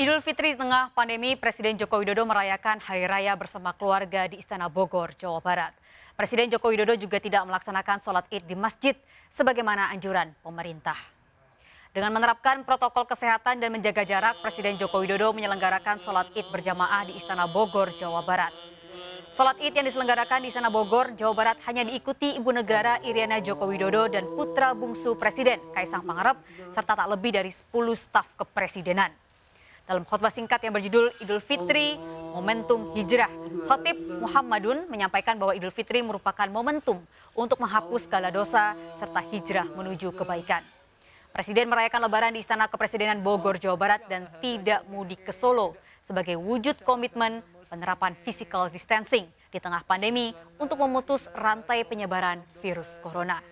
Idul Fitri di tengah pandemi, Presiden Joko Widodo merayakan Hari Raya bersama keluarga di Istana Bogor, Jawa Barat. Presiden Joko Widodo juga tidak melaksanakan sholat id di masjid sebagaimana anjuran pemerintah. Dengan menerapkan protokol kesehatan dan menjaga jarak, Presiden Joko Widodo menyelenggarakan sholat id berjamaah di Istana Bogor, Jawa Barat. Sholat id yang diselenggarakan di Istana Bogor, Jawa Barat hanya diikuti Ibu Negara Iriana Joko Widodo dan putra bungsu Presiden Kaisang Pangarep, serta tak lebih dari 10 staf kepresidenan dalam khutbah singkat yang berjudul Idul Fitri Momentum Hijrah. Khotib Muhammadun menyampaikan bahwa Idul Fitri merupakan momentum untuk menghapus segala dosa serta hijrah menuju kebaikan. Presiden merayakan lebaran di Istana Kepresidenan Bogor, Jawa Barat dan tidak mudik ke Solo sebagai wujud komitmen penerapan physical distancing di tengah pandemi untuk memutus rantai penyebaran virus corona.